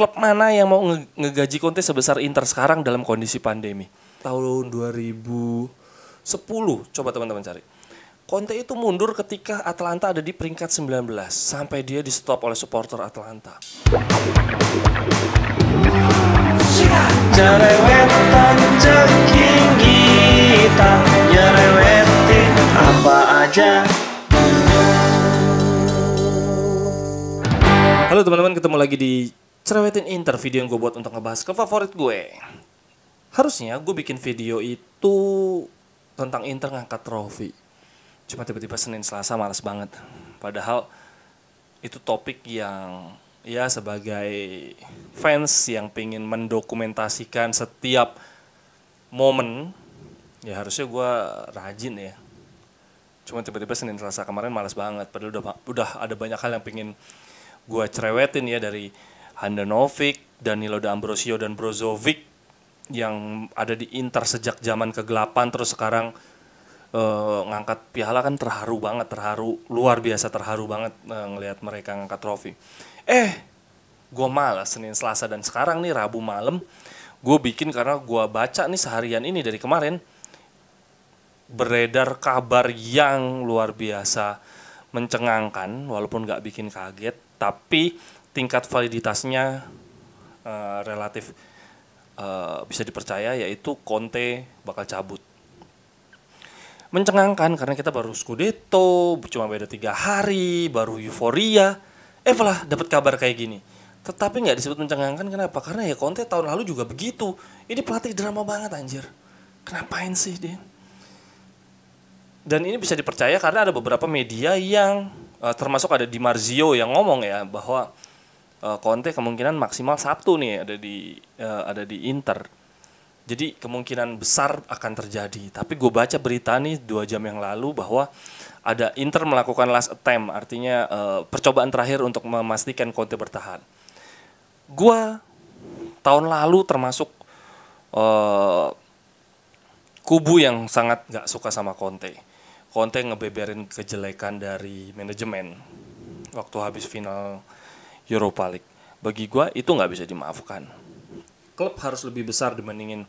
klub mana yang mau nge ngegaji Conte sebesar Inter sekarang dalam kondisi pandemi? Tahun 2010, coba teman-teman cari. Conte itu mundur ketika Atlanta ada di peringkat 19 sampai dia di stop oleh supporter Atlanta. apa aja Halo teman-teman, ketemu lagi di Cerewetin Inter video yang gue buat untuk ngebahas ke favorit gue. Harusnya gue bikin video itu tentang Inter ngangkat trofi. Cuma tiba-tiba Senin Selasa males banget. Padahal itu topik yang ya sebagai fans yang pingin mendokumentasikan setiap momen ya harusnya gue rajin ya cuma tiba-tiba Senin Selasa kemarin malas banget padahal udah udah ada banyak hal yang pingin gue cerewetin ya dari Handanovic, Danilo D'Ambrosio dan Brozovic yang ada di Inter sejak zaman kegelapan terus sekarang uh, ngangkat piala kan terharu banget, terharu luar biasa terharu banget uh, ngelihat mereka ngangkat trofi. Eh, gue malas Senin, Selasa dan sekarang nih Rabu malam gue bikin karena gue baca nih seharian ini dari kemarin beredar kabar yang luar biasa mencengangkan walaupun nggak bikin kaget tapi tingkat validitasnya uh, relatif uh, bisa dipercaya yaitu Conte bakal cabut. Mencengangkan karena kita baru Scudetto, cuma beda tiga hari, baru euforia. Eh malah dapat kabar kayak gini. Tetapi nggak disebut mencengangkan kenapa? Karena ya Conte tahun lalu juga begitu. Ini pelatih drama banget anjir. Kenapain sih dia? Dan ini bisa dipercaya karena ada beberapa media yang eh, termasuk ada di Marzio yang ngomong ya bahwa Conte eh, kemungkinan maksimal Sabtu nih ada di uh, ada di Inter. Jadi kemungkinan besar akan terjadi. Tapi gue baca berita nih dua jam yang lalu bahwa ada Inter melakukan last attempt, artinya uh, percobaan terakhir untuk memastikan Conte bertahan. Gue tahun lalu termasuk uh, kubu yang sangat gak suka sama Conte. Conte ngebeberin kejelekan dari manajemen waktu habis final Europa League. Bagi gue itu nggak bisa dimaafkan. Klub harus lebih besar dibandingin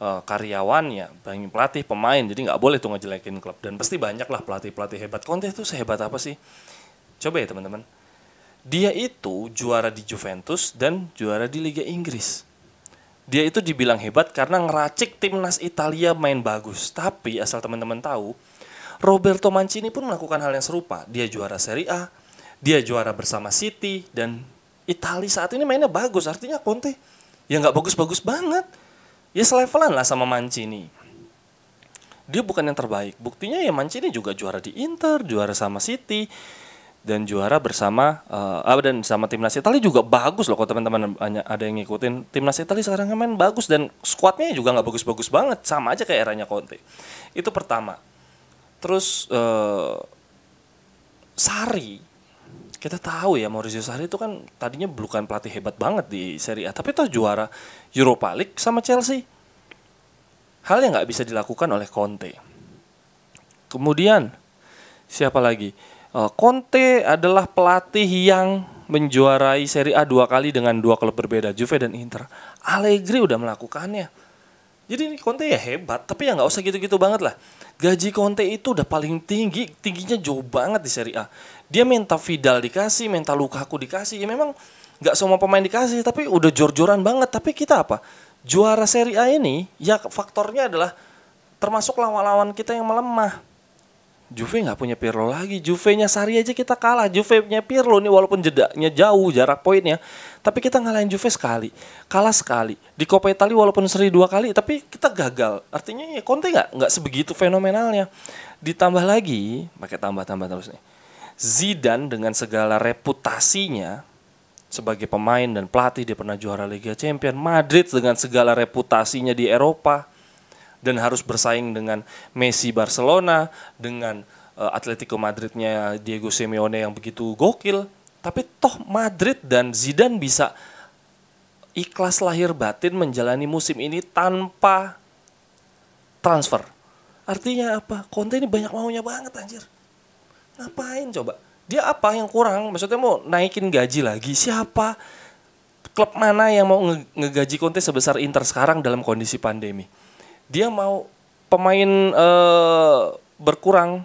uh, eh, karyawannya, bagi pelatih, pemain. Jadi nggak boleh tuh ngejelekin klub. Dan pasti banyak lah pelatih-pelatih hebat. Conte itu sehebat apa sih? Coba ya teman-teman. Dia itu juara di Juventus dan juara di Liga Inggris. Dia itu dibilang hebat karena ngeracik timnas Italia main bagus. Tapi asal teman-teman tahu, Roberto Mancini pun melakukan hal yang serupa. Dia juara Serie A, dia juara bersama City dan Italia saat ini mainnya bagus. Artinya Conte ya nggak bagus-bagus banget. Ya selevelan lah sama Mancini. Dia bukan yang terbaik. Buktinya ya Mancini juga juara di Inter, juara sama City dan juara bersama uh, dan sama timnas Italia juga bagus loh kalau teman-teman ada yang ngikutin timnas Italia sekarang main bagus dan skuadnya juga nggak bagus-bagus banget sama aja kayak eranya Conte itu pertama terus uh, eh, Sari kita tahu ya Maurizio Sarri itu kan tadinya bukan pelatih hebat banget di Serie A, tapi toh juara Europa League sama Chelsea. Hal yang nggak bisa dilakukan oleh Conte. Kemudian siapa lagi? Eh, Conte adalah pelatih yang menjuarai Serie A dua kali dengan dua klub berbeda, Juve dan Inter. Allegri udah melakukannya jadi ini Conte ya hebat, tapi ya nggak usah gitu-gitu banget lah. Gaji Conte itu udah paling tinggi, tingginya jauh banget di Serie A. Dia minta Vidal dikasih, minta Lukaku dikasih. Ya memang nggak semua pemain dikasih, tapi udah jor-joran banget. Tapi kita apa? Juara Serie A ini ya faktornya adalah termasuk lawan-lawan kita yang melemah Juve nggak punya Pirlo lagi. Juve-nya Sari aja kita kalah. Juve-nya Pirlo nih walaupun jedanya jauh jarak poinnya. Tapi kita ngalahin Juve sekali. Kalah sekali. Di Coppa Italia walaupun seri dua kali. Tapi kita gagal. Artinya ya Conte nggak nggak sebegitu fenomenalnya. Ditambah lagi, pakai tambah-tambah terus nih. Zidane dengan segala reputasinya sebagai pemain dan pelatih dia pernah juara Liga Champion. Madrid dengan segala reputasinya di Eropa dan harus bersaing dengan Messi Barcelona, dengan uh, Atletico Madridnya Diego Simeone yang begitu gokil. Tapi toh Madrid dan Zidane bisa ikhlas lahir batin menjalani musim ini tanpa transfer. Artinya apa? Conte ini banyak maunya banget anjir. Ngapain coba? Dia apa yang kurang? Maksudnya mau naikin gaji lagi? Siapa? Klub mana yang mau ngegaji Conte sebesar Inter sekarang dalam kondisi pandemi? dia mau pemain uh, berkurang.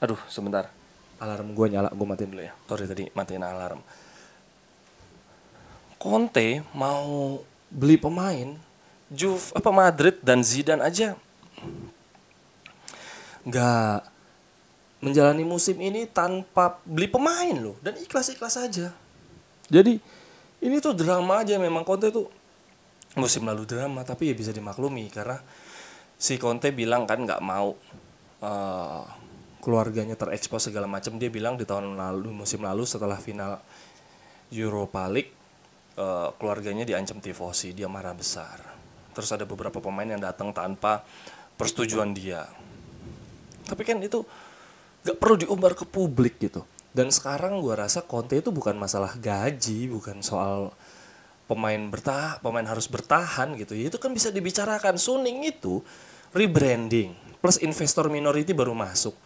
Aduh, sebentar. Alarm gue nyala, gue matiin dulu ya. Sorry tadi matiin alarm. Conte mau beli pemain Juve apa Madrid dan Zidane aja nggak menjalani musim ini tanpa beli pemain loh dan ikhlas ikhlas aja jadi ini tuh drama aja memang Conte tuh musim lalu drama tapi ya bisa dimaklumi karena si Conte bilang kan nggak mau uh, keluarganya terekspos segala macam dia bilang di tahun lalu musim lalu setelah final Europa League uh, keluarganya diancam tifosi dia marah besar terus ada beberapa pemain yang datang tanpa persetujuan dia tapi kan itu nggak perlu diumbar ke publik gitu dan sekarang gue rasa Conte itu bukan masalah gaji bukan soal pemain bertah, pemain harus bertahan gitu ya, itu kan bisa dibicarakan Suning itu rebranding plus investor minority baru masuk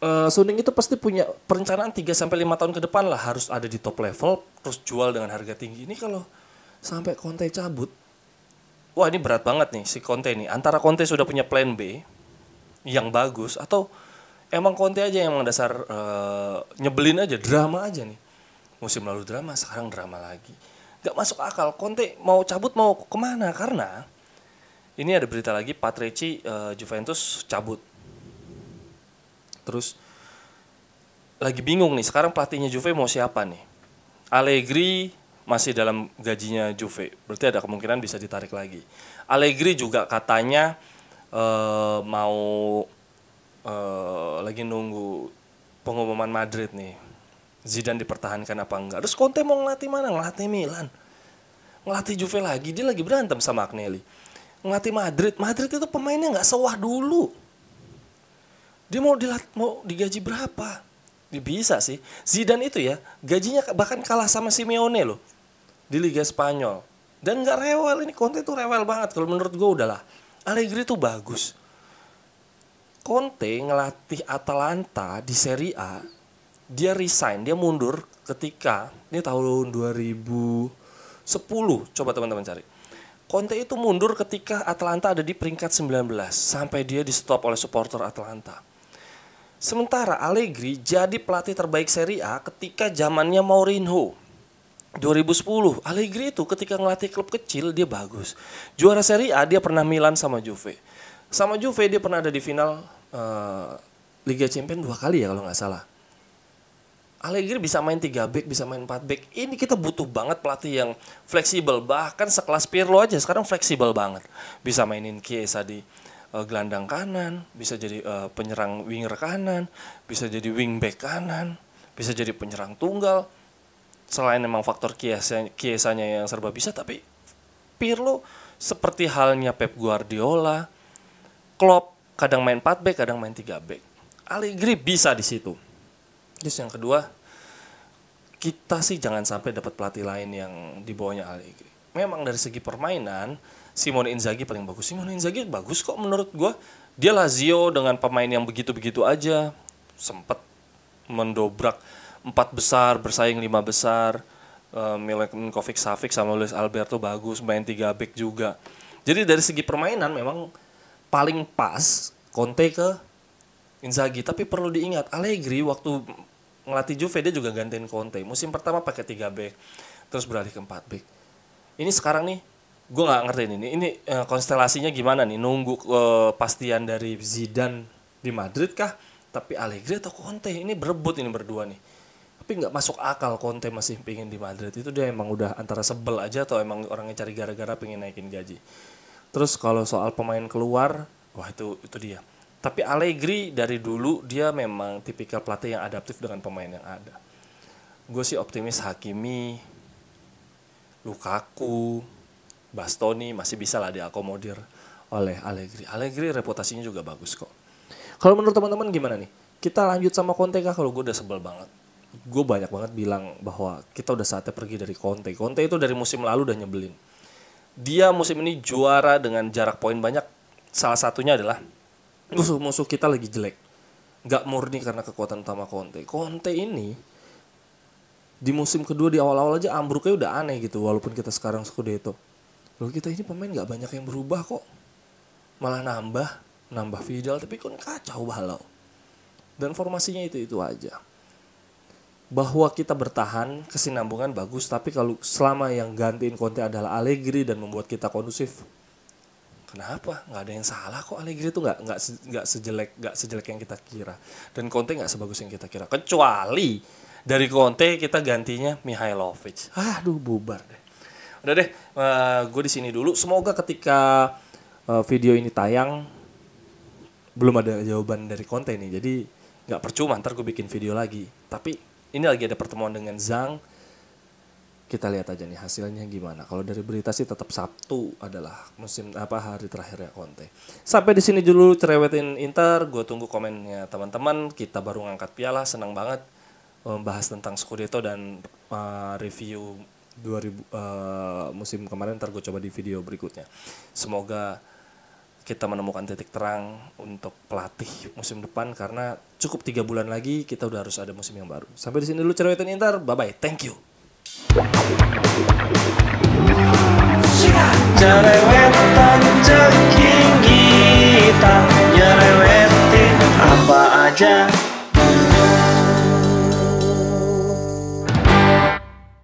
uh, Suning itu pasti punya perencanaan 3 sampai 5 tahun ke depan lah harus ada di top level terus jual dengan harga tinggi. Ini kalau sampai Conte cabut. Wah, ini berat banget nih si Conte nih. Antara Conte sudah punya plan B yang bagus atau emang Conte aja yang dasar uh, nyebelin aja, drama aja nih musim lalu drama sekarang drama lagi Gak masuk akal Conte mau cabut mau kemana karena ini ada berita lagi Patrici uh, Juventus cabut terus lagi bingung nih sekarang pelatihnya Juve mau siapa nih Allegri masih dalam gajinya Juve. Berarti ada kemungkinan bisa ditarik lagi. Allegri juga katanya uh, mau uh, lagi nunggu pengumuman Madrid nih. Zidane dipertahankan apa enggak. Terus Conte mau ngelatih mana? Ngelatih Milan. Ngelatih Juve lagi, dia lagi berantem sama Agnelli. Ngelatih Madrid, Madrid itu pemainnya enggak sewah dulu. Dia mau dilat mau digaji berapa? Dia bisa sih. Zidane itu ya, gajinya bahkan kalah sama Simeone loh. Di Liga Spanyol. Dan nggak rewel, ini Conte tuh rewel banget. Kalau menurut gue udahlah. Allegri tuh bagus. Conte ngelatih Atalanta di Serie A dia resign, dia mundur ketika ini tahun 2010. Coba teman-teman cari. Conte itu mundur ketika Atlanta ada di peringkat 19 sampai dia di stop oleh supporter Atlanta. Sementara Allegri jadi pelatih terbaik Serie A ketika zamannya Mourinho. 2010, Allegri itu ketika ngelatih klub kecil dia bagus. Juara Serie A dia pernah Milan sama Juve. Sama Juve dia pernah ada di final uh, Liga Champions dua kali ya kalau nggak salah Allegri bisa main 3 back, bisa main 4 back. Ini kita butuh banget pelatih yang fleksibel. Bahkan sekelas Pirlo aja sekarang fleksibel banget. Bisa mainin Chiesa di uh, gelandang kanan, bisa jadi uh, penyerang winger kanan, bisa jadi wing back kanan, bisa jadi penyerang tunggal. Selain memang faktor Chiesa Chiesanya yang serba bisa tapi Pirlo seperti halnya Pep Guardiola, Klopp kadang main 4 back, kadang main 3 back. Allegri bisa di situ Terus yang kedua, kita sih jangan sampai dapat pelatih lain yang di bawahnya Allegri. Memang dari segi permainan, Simone Inzaghi paling bagus. Simone Inzaghi bagus kok menurut gue. Dia Lazio dengan pemain yang begitu-begitu aja. Sempet mendobrak empat besar, bersaing lima besar. Uh, Milenkovic Savic sama Luis Alberto bagus, main tiga back juga. Jadi dari segi permainan memang paling pas Conte ke Inzaghi. Tapi perlu diingat, Allegri waktu ngelatih Juve dia juga gantiin Conte musim pertama pakai 3 back terus beralih ke 4 back ini sekarang nih gue nggak ngerti ini ini uh, konstelasinya gimana nih nunggu uh, dari Zidane di Madrid kah tapi Allegri atau Conte ini berebut ini berdua nih tapi nggak masuk akal Conte masih pingin di Madrid itu dia emang udah antara sebel aja atau emang orangnya cari gara-gara pingin naikin gaji terus kalau soal pemain keluar wah itu itu dia tapi Allegri dari dulu dia memang tipikal pelatih yang adaptif dengan pemain yang ada. Gue sih optimis Hakimi, Lukaku, Bastoni masih bisa lah diakomodir oleh Allegri. Allegri reputasinya juga bagus kok. Kalau menurut teman-teman gimana nih? Kita lanjut sama Conte kah? Kalau gue udah sebel banget. Gue banyak banget bilang bahwa kita udah saatnya pergi dari Conte. Conte itu dari musim lalu udah nyebelin. Dia musim ini juara dengan jarak poin banyak. Salah satunya adalah musuh musuh kita lagi jelek nggak murni karena kekuatan utama Conte Conte ini di musim kedua di awal-awal aja ambruknya udah aneh gitu walaupun kita sekarang Scudetto lo kita ini pemain nggak banyak yang berubah kok malah nambah nambah Fidel tapi kan kacau balau dan formasinya itu itu aja bahwa kita bertahan kesinambungan bagus tapi kalau selama yang gantiin Conte adalah Allegri dan membuat kita kondusif kenapa nggak ada yang salah kok Allegri itu nggak nggak nggak sejelek nggak sejelek yang kita kira dan Conte nggak sebagus yang kita kira kecuali dari Conte kita gantinya Mihailovic aduh bubar deh udah deh uh, eh, gue di sini dulu semoga ketika uh, video ini tayang belum ada jawaban dari Conte nih jadi nggak percuma ntar gue bikin video lagi tapi ini lagi ada pertemuan dengan Zhang kita lihat aja nih hasilnya gimana. Kalau dari berita sih tetap Sabtu adalah musim apa hari terakhir ya Conte. Sampai di sini dulu cerewetin Inter, gue tunggu komennya teman-teman. Kita baru ngangkat piala, senang banget membahas eh, tentang Scudetto dan uh, review 2000 uh, eh, musim kemarin ntar gue coba di video berikutnya. Semoga kita menemukan titik terang untuk pelatih musim depan karena cukup tiga bulan lagi kita udah harus ada musim yang baru. Sampai di sini dulu cerewetin Inter, bye bye, thank you. Jerewetan jengking kita Nyerewetin apa aja